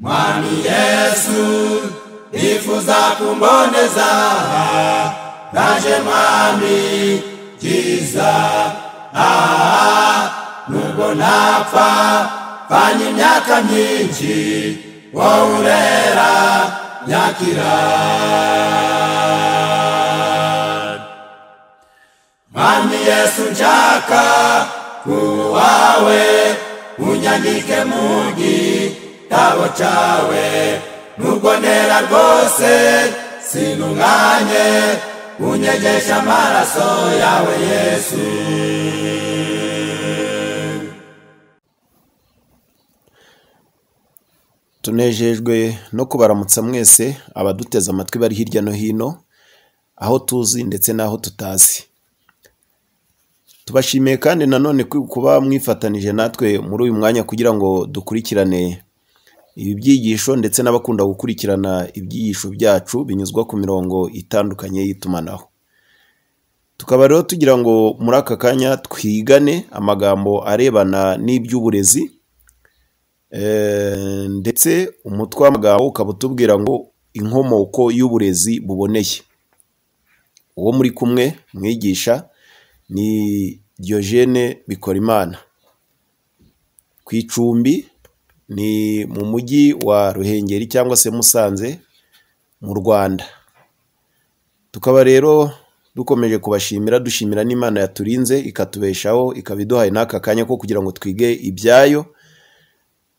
Mwami Yesu ndifuza kumboneza naje mwami jiza ah, nubwo napfa fanya imyaka myinshi wowe urera nyakira mwami yesu njaka kuwawe unyanyike mugi igitabo cyawe nubwo ntera rwose sinunganye unyegesha amaraso yawe yesu tunejejwe no kubaramutsa mwese abaduteze amatwi bari hirya no hino aho tuzi ndetse n'aho tutazi tubashimiye kandi nanone kuba mwifatanije natwe muri uyu mwanya kugira ngo dukurikirane Ibi byigisho ndetse n'abakunda gukurikirana ibyigisho byacu binyuzwa ku mirongo itandukanye y'itumanaho. Tukaba rero tugira ngo muri aka kanya twigane amagambo arebana n'iby'uburezi eh, ndetse umutwe w'amagambo ukaba utubwira ngo inkomoko y'uburezi buboneye. Uwo muri kumwe mwigisha ni Diogene Bikorimana. Ku icumbi ni mu mujyi wa ruhengeri cyangwa se musanze mu rwanda tukaba rero dukomeje kubashimira dushimira n'imana yaturinze ikatubeshaho ikaba iduhaye n'aka kanya ko kugira ngo twige ibyayo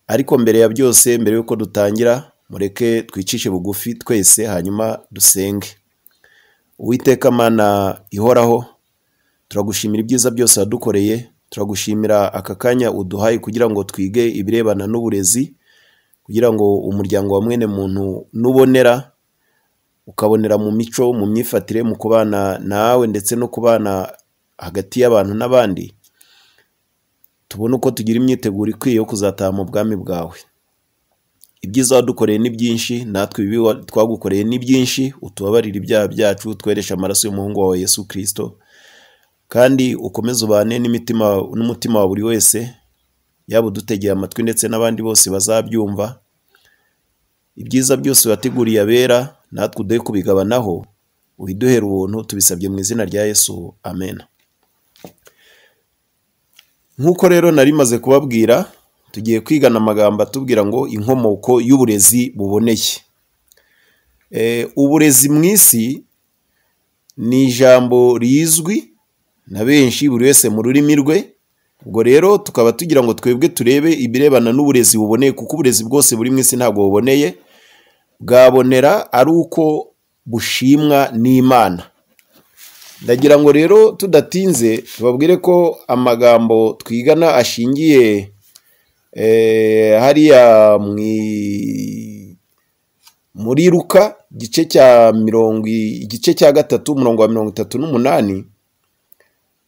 ariko mbere ya byose mbere y'uko dutangira mureke twicishe bugufi twese hanyuma dusenge uwiteka mana ihoraho turagushimira ibyiza byose wadukoreye turagushimira aka kanya uduhaye kugira ngo twige ibirebana n'uburezi kugira ngo umuryango wa mwene muntu n'ubonera ukabonera mu mico mu myifatire mu kubana nawe ndetse no kubana hagati y'abantu n'abandi tubone uko tugira imyiteguro ikwiye yo kuzataha mu bwami bwawe ibyiza wadukoreye ni byinshi natwe ibibi twagukoreye ni byinshi utubabarire ibyaha byacu twereshe amaraso y'umuhungu wawe yesu kirisito kandi ukomeze ubane n'imitima n'umutima wa buri wese yaba udutegeye amatwi ndetse n'abandi bose bazabyumva ibyiza byose wateguriye abera natwe uduhe kubigabanaho uhiduhere ubuntu tubisabye mu izina rya yesu amen nk'uko rero nari maze kubabwira tugiye kwigana amagambo atubwira ngo inkomoko y'uburezi buboneye eh, uburezi mu isi ni ijambo rizwi na benshi buri wese mu rurimi rwe ubwo rero tukaba tugira ngo twebwe turebe ibirebana n'uburezi buboneye kuko uburezi bwose buri mu isi ntabwo buboneye bwabonera ari uko bushimwa n'imana ndagira ngo rero tudatinze babwire ko amagambo twigana ashingiye eh, hariya muri ruka igice cya mirongo igice cya gatatu umurongo wa mirongo itatu n'umunani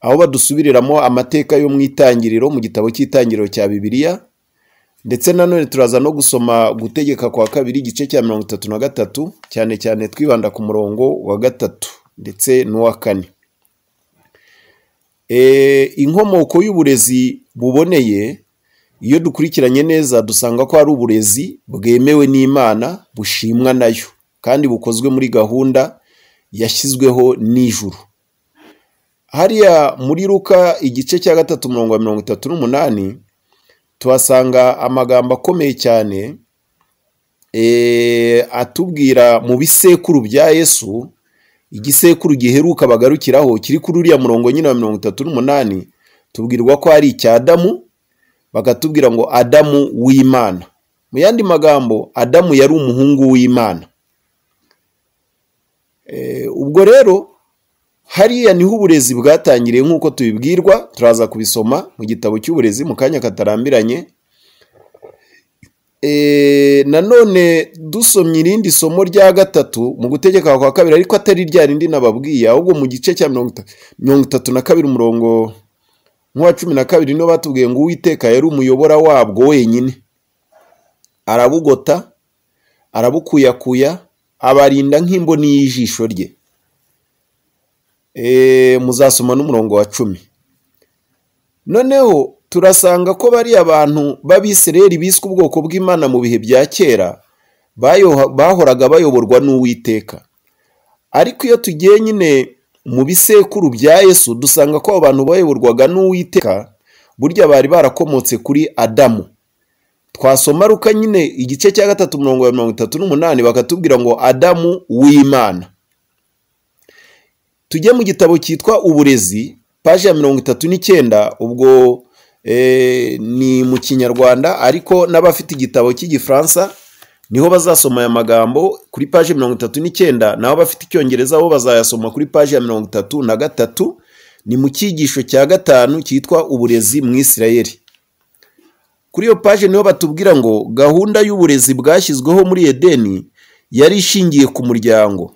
aho badusubiriramo amateka yo mu itangiriro mu gitabo cy'itangiriro cya bibiliya ndetse nanone turaza no gusoma gutegeka kwa kabiri igice cya mirongo itatu na gatatu cyane cyane twibanda ku murongo wa gatatu ndetse n'uwa kane e, inkomoko y'uburezi buboneye iyo dukurikiranye neza dusanga ko ari uburezi bwemewe n'imana bushimwa nayo kandi bukozwe muri gahunda yashyizweho n'ijuru hariya muri ruka igice cya gatatu mirongo mirongo itatu n'umunani tuhasanga amagambo akomeye cyane eh, atubwira mu bisekuru bya yesu igisekuru giheruka bagarukiraho kiri kuri uriya murongo nyine wa mirongo itatu n'umunani tubwirwa ko ari icya adamu bakatubwira ngo adamu w'imana mu yandi magambo adamu yari umuhungu w'imana eh, ubwo rero hariya niho uburezi bwatangiriye nk'uko tubibwirwa turaza kubisoma mu gitabo cy'uburezi mu kanya katarambiranye eh, nanone dusomye irindi somo rya gatatu mu gutegeka kwa kabiri ariko atari rya rindi nababwiye ahubwo mu gice cya mirongo itatu na kabiri umurongo nk'uwa cumi na kabiri niyo batubwiye ngo uwiteka yari umuyobora wabwo wenyine arabugota arabukuyakuya abarinda nk'imboni y'ijisho rye Eh, muzasoma n'umurongo wa cumi noneho turasanga ko bari abantu b'abisireri biswe ubwoko bw'imana mu bihe bya kera bahoraga bayoborwa n'uwiteka ariko iyo tugiye nyine mu bisekuru bya yesu dusanga ko abo bantu bayoborwaga n'uwiteka burya bari barakomotse kuri adamu twasoma ruka nyine igice cya gatatu mirongo mirongo itatu n'umunani bakatubwira ngo adamu w'imana tujye mu gitabo cyitwa uburezi paji ya mirongo itatu n'icyenda ubwo eh, ni mu kinyarwanda ariko n'abafite igitabo cy'igifaransa niho bazasoma aya magambo kuri paji mirongo itatu n'icyenda naho abafite icyongereza bo bazayasoma kuri paji ya mirongo itatu na gatatu ni mu cyigisho cya gatanu cyitwa uburezi mu isirayeri kuri iyo paji niho batubwira ngo gahunda y'uburezi bwashyizweho muri edeni yari ishingiye ku muryango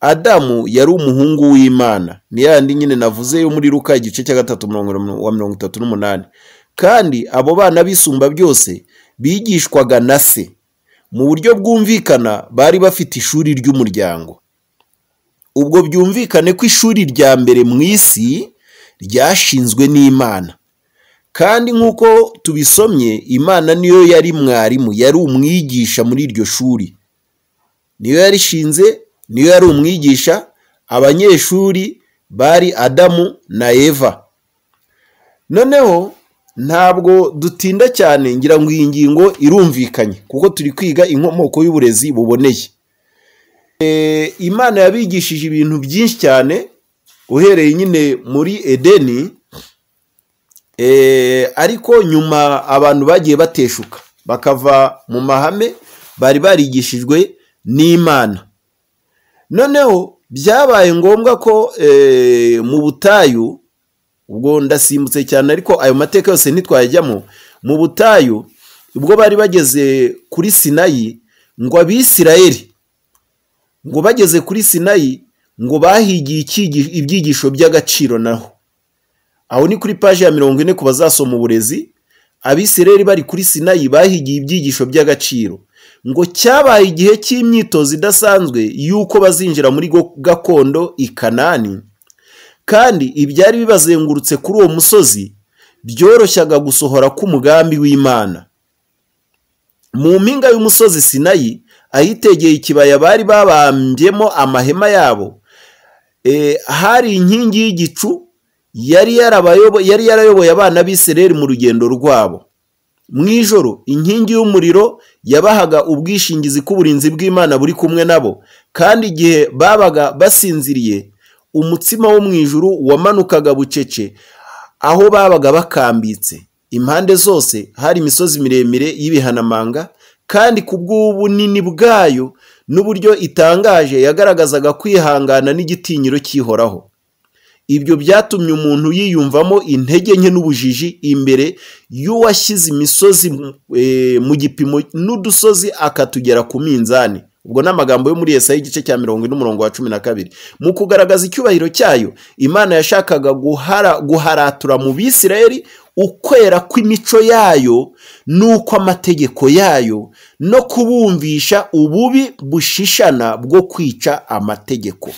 adamu yari umuhungu w'imana ni yandi nyine navuze yo muri ruka igice cya gatatu wa mirongo itatu n'umunani kandi abo bana bisumba byose bigishwaga na se mu buryo bwumvikana bari bafite ishuri ry'umuryango ubwo byumvikane ko ishuri rya mbere mu isi ryashinzwe n'imana kandi nk'uko tubisomye imana niyo yari mwarimu yari umwigisha muri iryo shuri niyo yarishinze niyo yari umwigisha abanyeshuri bari adamu na eva noneho ntabwo dutinda cyane ngira ngo iyi ngingo irumvikanye kuko turi kwiga inkomoko y'uburezi buboneye eh, imana yabigishije ibintu byinshi cyane uhereye nyine muri edeni eh, ariko nyuma abantu bagiye bateshuka bakava mu mahame bari barigishijwe n'imana noneho byabaye ngombwa ko eh, mu butayu ubwo ndasimbutse cyane ariko ayo mateka yose ntitwayajyamo mu butayu ubwo bari bageze kuri sinayi ngo abisirayeli ngo bageze kuri sinayi ngo bahigiye ibyigisho by'agaciro naho aho ni kuri paji ya mirongo ine ku bazasoma uburezi abisirayeli bari kuri sinayi bahigiye ibyigisho by'agaciro ngo cyabaye igihe cy'imyitozo idasanzwe y'uko bazinjira muri gakondo i kanani kandi ibyari bibazengurutse kuri uwo musozi byoroshyaga gusohora k'umugambi w'imana mu mpinga y'umusozi sinayi ahitegeye ikibaya bari babambyemo amahema yabo e, hari inkingi y'igicu yari yarayoboye abana b'isereri mu rugendo rwabo mu ijoro inkingi y'umuriro yabahaga ubwishingizi k'uburinzi bw'imana buri kumwe nabo kandi igihe babaga basinziriye umutsima wo mu ijuru wamanukaga bucece aho babaga bakambitse impande zose hari imisozi miremire y'ibihanamanga kandi ku bw'ubunini bwayo n'uburyo itangaje yagaragazaga kwihangana n'igitinyiro cy'ihoraho ibyo byatumye umuntu yiyumvamo intege nke n'ubujiji imbere y'uwashyize imisozi e, mu gipimo n'udusozi akatugera ku minzani ubwo ni amagambo yo muri esayi y’igice cya mirongo ine umurongo wa cumi na kabiri mu kugaragaza icyubahiro cyayo imana yashakaga guharatura mu bisirayeri ukwera kw'imico yayo n'uko amategeko yayo no kubumvisha ububi bushishana bwo kwica amategeko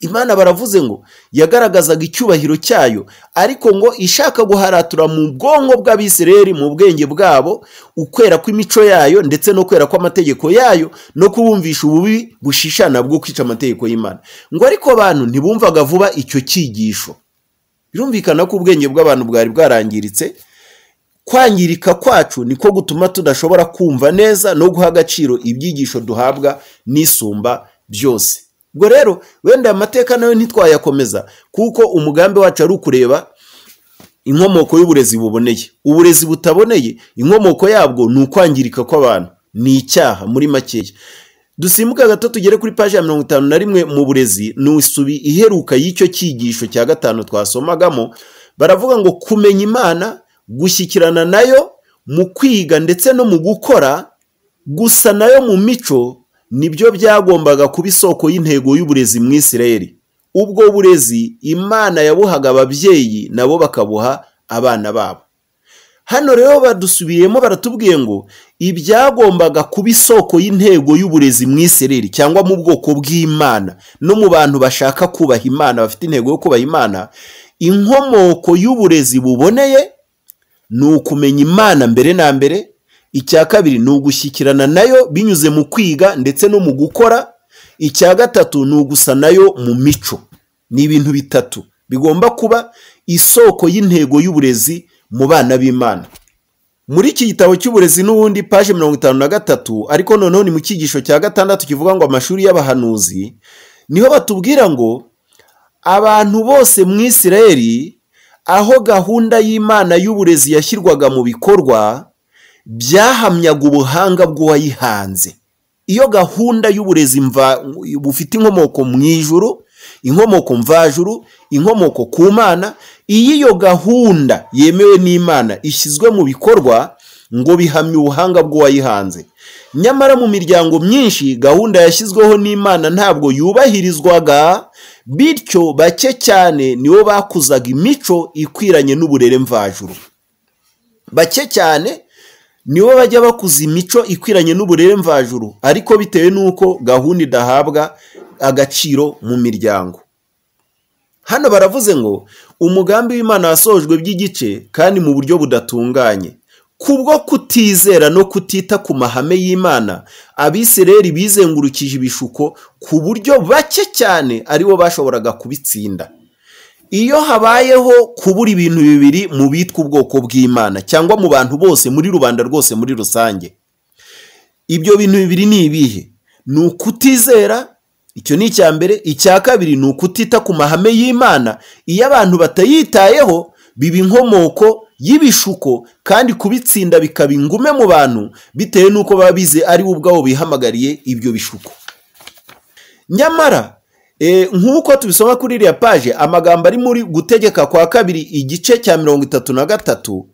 imana baravuze ngo yagaragazaga icyubahiro cyayo ariko ngo ishaka guharatura mu bwonko bw'abisireri mu bwenge bwabo ukwera kw'imico yayo ndetse no kwera kw'amategeko yayo no kubumvisha ububi bushishana bwo kwica amategeko y'imana ngo ariko abantu ntibumvaga vuba icyo cyigisho birumvikana ko ubwenge bw'abantu bwari bwarangiritse kwangirika kwacu niko gutuma tudashobora kumva neza no guha agaciro ibyigisho duhabwa n'isumba byose ubwo rero wenda aya mateka nayo ntitwayakomeza kuko umugambi wacu ari ukureba inkomoko y'uburezi buboneye uburezi butaboneye inkomoko yabwo ni ukwangirika kw'abantu ni icyaha muri makeya dusimbuka gato tugere kuri paji ya mirongo itanu na rimwe mu burezi ni isubi iheruka y'icyo cyigisho cya gatanu twasomagamo baravuga ngo kumenya imana gushyikirana nayo mu kwiga ndetse no mu gukora gusa nayo mu mico nibyo byagombaga kuba isoko y'intego y'uburezi mu Isirayeli ubwo burezi imana yabuhaga ababyeyi nabo bakabuha abana babo hano rero badusubiyemo baratubwiye ngo ibyagombaga kuba isoko y'intego y'uburezi mu Isirayeli cyangwa mu bwoko bw'imana no mu bantu bashaka kubaha imana bafite intego yo kubaha imana inkomoko y'uburezi buboneye ni ukumenya imana mbere na mbere icya kabiri ni ugushyikirana nayo binyuze mu kwiga ndetse no mu gukora icya gatatu ni ugusa nayo mu mico ni ibintu bitatu bigomba kuba isoko y'intego y'uburezi mu bana b'imana muri iki gitabo cy'uburezi n'ubundi paje mirongo itanu na gatatu ariko noneho ni mu cyigisho cya gatandatu kivuga ngo amashuri y'abahanuzi niho batubwira ngo abantu bose mu isirayeli aho gahunda y'imana y'uburezi yashyirwaga mu bikorwa byahamyaga ubuhanga bw'uwayihanze iyo gahunda y'uburezi bufite inkomoko mu ijuru inkomoko mvajuru inkomoko ku mana iyo iyo gahunda yemewe n'imana ishyizwe mu bikorwa ngo bihamye ubuhanga bw'uwayihanze nyamara mu miryango myinshi gahunda yashyizweho n'imana ntabwo yubahirizwaga bityo bake cyane nibo bakuzaga imico ikwiranye n'uburere mvajuru bake cyane nibo bajya bakuza imico ikwiranye n'uburere mvajuru ariko bitewe n'uko gahunda idahabwa agaciro mu miryango hano baravuze ngo umugambi w'imana wasojwe by'igice kandi mu buryo budatunganye kubwo kutizera no kutita ku mahame y'imana abisireri bizengurukije ibishuko ku buryo bake cyane aribo bashoboraga kubitsinda iyo habayeho kubura ibintu bibiri mu bitwa ubwoko bw'imana cyangwa mu bantu bose muri rubanda rwose muri rusange ibyo bintu bibiri ni ibihe ni ukutizera icyo ni icya mbere icya kabiri ni ukutita ku mahame y'imana iyo abantu batayitayeho biba inkomoko y'ibishuko kandi kubitsinda bikaba ingume mu bantu bitewe n'uko baba bize ari bo ubwabo bihamagariye ibyo bishuko nyamara Eh, nk'uko tubisoma kuri iriya paje amagambo ari muri gutegeka kwa kabiri igice cya mirongo itatu na gatatu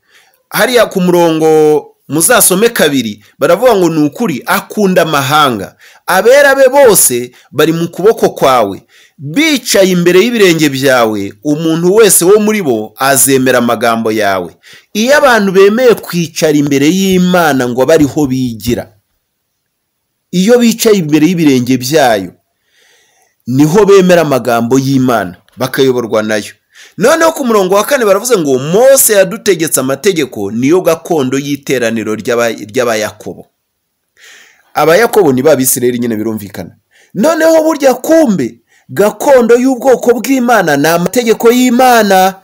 hariya ku murongo muzasome kabiri baravuga ngo ni ukuri akunda amahanga abera be bose bari mu kuboko kwawe bicaye imbere y'ibirenge byawe umuntu wese wo muri bo azemera amagambo yawe iyo abantu bemeye kwicara imbere y'imana ngo bariho bigira iyo bicaye imbere y'ibirenge byayo niho bemera amagambo y'imana bakayoborwa nayo noneho ku murongo wa kane baravuze ngo mose yadutegetse amategeko niyo gakondo y'iteraniro ry'abayakobo abayakobo ni babisireri nyine birumvikana noneho burya kumbe gakondo y'ubwoko bw'imana ni amategeko y'imana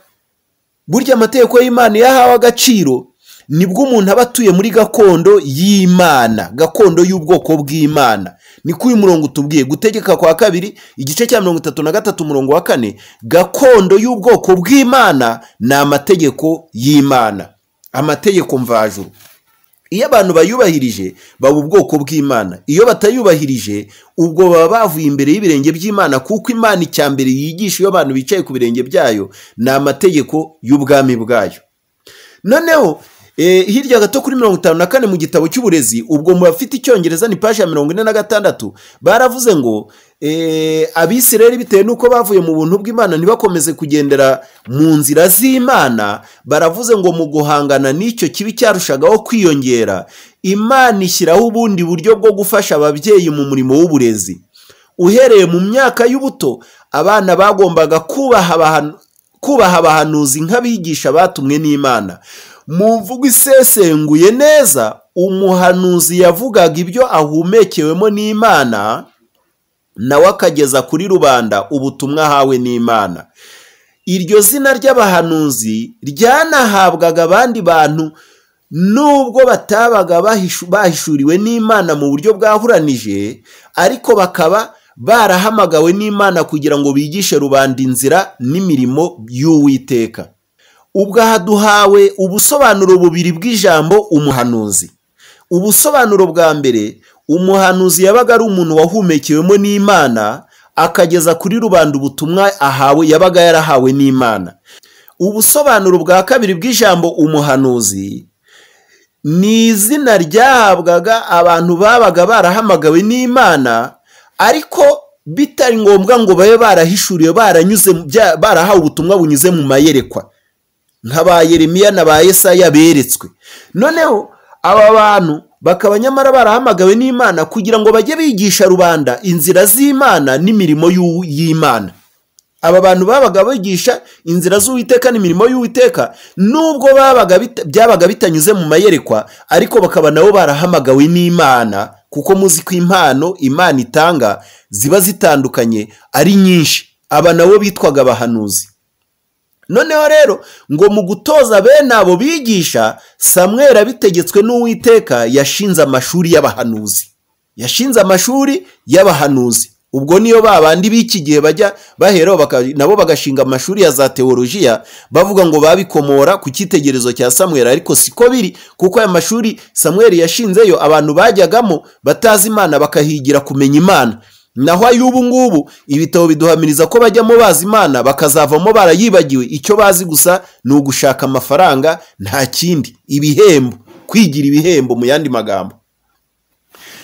burya amategeko y'imana iyo ahawe agaciro nibwo umuntu aba atuye muri gakondo y'imana gakondo y'ubwoko bw'imana ni ko uyu murongo utubwiye gutegeka kwa kabiri igice cya mirongo itatu na gatatu umurongo wa kane gakondo y'ubwoko bw'imana ni amategeko y'imana amategeko mvajuru iyo abantu bayubahirije baba ubwoko bw'imana iyo batayubahirije ubwo baba bavuye imbere y'ibirenge by'imana kuko imana icya mbere yigisha iyo abantu bicaye ku birenge byayo ni amategeko y'ubwami bwayo noneho Eh, hirya gato kuri mirongo itanu na kane mu gitabo cy'uburezi ubwo mu bafite icyongereza ni paji ya mirongo ine na gatandatu baravuze ngo eh, abisirayeli bitewe n'uko bavuye mu buntu bw'imana ntibakomeze kugendera mu nzira z'imana baravuze ngo mu guhangana n'icyo kibi cyarushagaho kwiyongera imana ishyiraho ubundi buryo bwo gufasha ababyeyi mu murimo w'uburezi uhereye mu myaka y'ubuto abana bagombaga kubaha abahanuzi nk'abigisha batumwe n'imana mu mvugo isesenguye neza umuhanuzi yavugaga ibyo ahumekewemo n'imana nawe akageza kuri rubanda ubutumwa ahawe n'imana iryo zina ry'abahanuzi ryanahabwaga abandi bantu nubwo batabaga bahishuriwe n'imana mu buryo bwahuranije ariko bakaba barahamagawe n'imana kugira ngo bigishe rubanda inzira n'imirimo y'uwiteka ubwaha duhawe ubusobanuro bubiri bw'ijambo umuhanuzi ubusobanuro bwa mbere umuhanuzi yabaga ari umuntu wahumekewemo n'imana akageza kuri rubanda ubutumwa ahawe yabaga yarahawe n'imana ubusobanuro bwa kabiri bw'ijambo umuhanuzi ni izina ryahabwaga abantu babaga barahamagawe n'imana ariko bitari ngombwa ngo babe barahishuriwe baranyuze barahawe ubutumwa bunyuze mu mayerekwa nk'aba yeremiya na ba yesaya beretswe noneho aba bantu bakaba nyamara barahamagawe n'imana kugira ngo bajye bigisha rubanda inzira z'imana n'imirimo y'imana aba bantu babaga bigisha inzira z'uwiteka n'imirimo y'uwiteka nubwo byabaga bitanyuze mu mayerekwa ariko bakaba nabo barahamagawe n'imana kuko muzi ko impano imana itanga ziba zitandukanye ari nyinshi aba nabo bitwaga abahanuzi noneho rero ngo mu gutoza bene abo bigisha samwera bitegetswe n'uwiteka yashinze amashuri y'abahanuzi yashinze amashuri y'abahanuzi ubwo niyo bandi b'iki gihe bajya baheraho nabo bagashinga amashuri ya za teolojiya bavuga ngo babikomora ku cyitegererezo cya samwera ariko siko biri kuko aya mashuri samwera yashinzeyo abantu bajyagamo batazi imana bakahigira kumenya imana naho ay'ubu ngubu ibitabo biduhamiriza ko bajyamo bazi imana bakazavamo barayibagiwe icyo bazi gusa ni ugushaka amafaranga nta kindi ibihembo kwigira ibihembo mu yandi magambo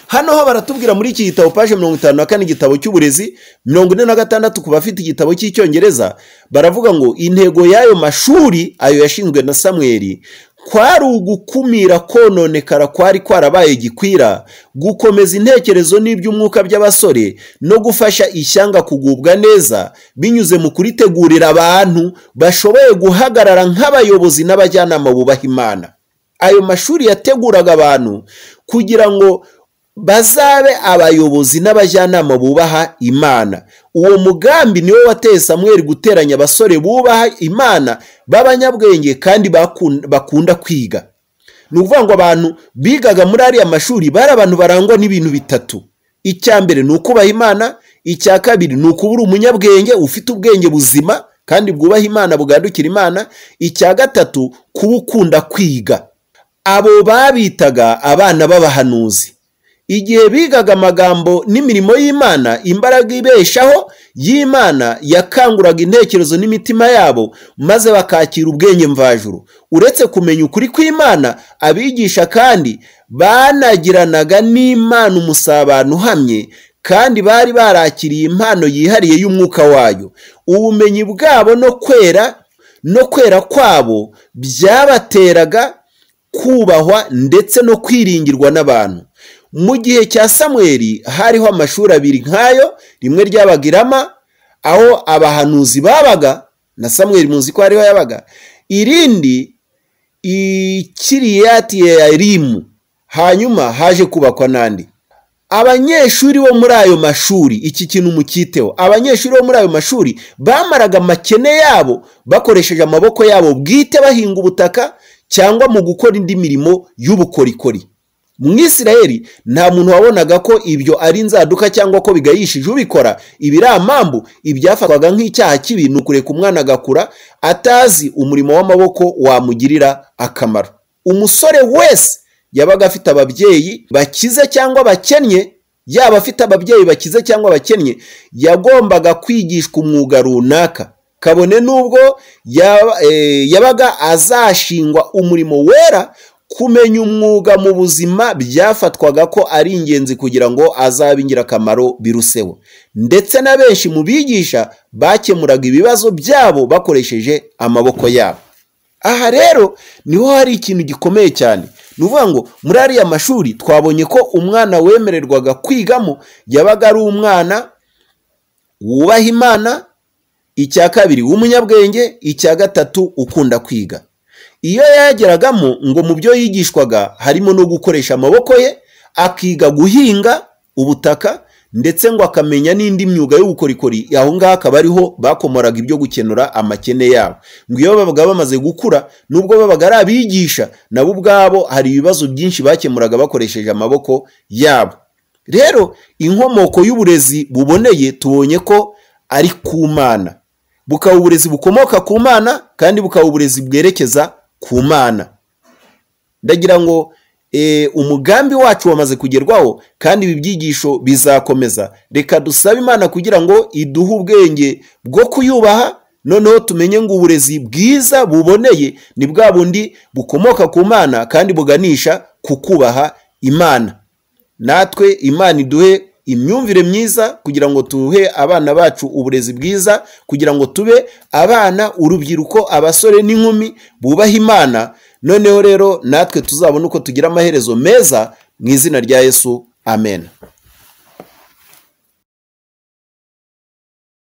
hano ho baratubwira muri iki gitabo paje mirongo itanu na kane igitabo cy'uburezi mirongo ine na gatandatu ku bafite igitabo cy'icyongereza baravuga ngo intego y'ayo mashuri ayo yashinzwe na samweri kwari ugukumira kononekara kwari kwarabaye gikwira gukomeza intekerezo n'iby'umwuka by'abasore no gufasha ishyanga kugubwa neza binyuze mu kuritegurira abantu bashoboye guhagarara nk'abayobozi n'abajyanama bubaha imana ayo mashuri yateguraga abantu kugira ngo bazabe abayobozi n'abajyanama bubaha imana uwo mugambi niwo wateye samweri guteranya abasore bubaha imana b'abanyabwenge kandi bakunda kwiga ni ukuvuga ngo abantu bigaga muri ariya mashuri bari abantu barangwa n'ibintu bitatu icya mbere ni ukubaha imana icya kabiri ni ukuba uri umunyabwenge ufite ubwenge buzima kandi bwubaha imana bwandukira imana icya gatatu kuba ukunda kwiga abo babitaga abana b'abahanuzi igihe bigaga amagambo n'imirimo y'imana imbaraga ibeshaho y'imana yakanguraga intekerezo n'imitima yabo maze bakakira ubwenge mvajuru uretse kumenya ukuri kw'imana abigisha kandi banagiranaga n'imana umusabano uhamye kandi bari barakiriye impano yihariye y'umwuka wayo ubumenyi bwabo no kwera no kwera kwabo byabateraga kubahwa ndetse no kwiringirwa n'abantu mu gihe cya samweri hariho amashuri abiri nk'ayo rimwe ry’abagirama aho abahanuzi babaga na samweri muzi ko ariho yabaga irindi ikiriyati ya rimu hanyuma haje kubakwa n'andi abanyeshuri bo muri ayo mashuri iki kintu mukiteho abanyeshuri bo muri ayo mashuri bamaraga amakene yabo bakoresheje amaboko yabo bwite bahinga ubutaka cyangwa mu gukora indi mirimo y'ubukorikori mu isirayeli nta muntu wabonaga ko ibyo ari inzaduka cyangwa ko bigayishije ubikora ibi ari amambu ibyafatwaga nk'icyaha kibi ni ukureka umwana agakura atazi umurimo w'amaboko wamugirira akamaro umusore wese yabaga afite ababyeyi bakize cyangwa bakennye yaba afite ababyeyi bakize cyangwa bakennye yagombaga kwigishwa umwuga runaka kabone n'ubwo eh, yabaga azashingwa umurimo wera kumenya umwuga mu buzima byafatwaga ko ari ingenzi kugira ngo azabe ingirakamaro biruseho ndetse na benshi mu bigisha bakemuraga ibibazo byabo bakoresheje amaboko yabo aha rero niho hari ikintu gikomeye cyane ni ukuvuga ngo muri ariya mashuri twabonye ko umwana wemererwaga kwigamo yabaga ari umwana wubaha imana icya kabiri w'umunyabwenge icya gatatu ukunda kwiga iyo yageragamo ngo mu byo yigishwaga harimo no gukoresha amaboko ye akiga guhinga ubutaka ndetse ngo akamenya n'indi myuga y'ubukorikori aho ngaho akaba ariho bakomoraga ibyo gukenura amakene yabo ngo iyo babaga bamaze gukura nubwo babaga ari abigisha nabo ubwabo hari ibibazo byinshi bakemuraga bakoresheje amaboko yabo rero inkomoko y'uburezi buboneye tubonye ko ari ku mana bukaba uburezi bukomoka ku mana kandi bukaba uburezi bwerekeza ku mana ndagira ngo eh, umugambi wacu wamaze kugerwaho kandi ibi byigisho bizakomeza reka dusabe imana kugira ngo iduhe ubwenge bwo kuyubaha noneho tumenye ngo uburezi bwiza buboneye ni bwa bundi bukomoka ku mana kandi buganisha ku kubaha imana natwe imana iduhe imyumvire myiza kugira ngo tuhe abana bacu uburezi bwiza kugira ngo tube abana urubyiruko abasore n'inkumi bubaha imana noneho rero natwe tuzabone uko tugira amaherezo meza mu izina rya yesu amena.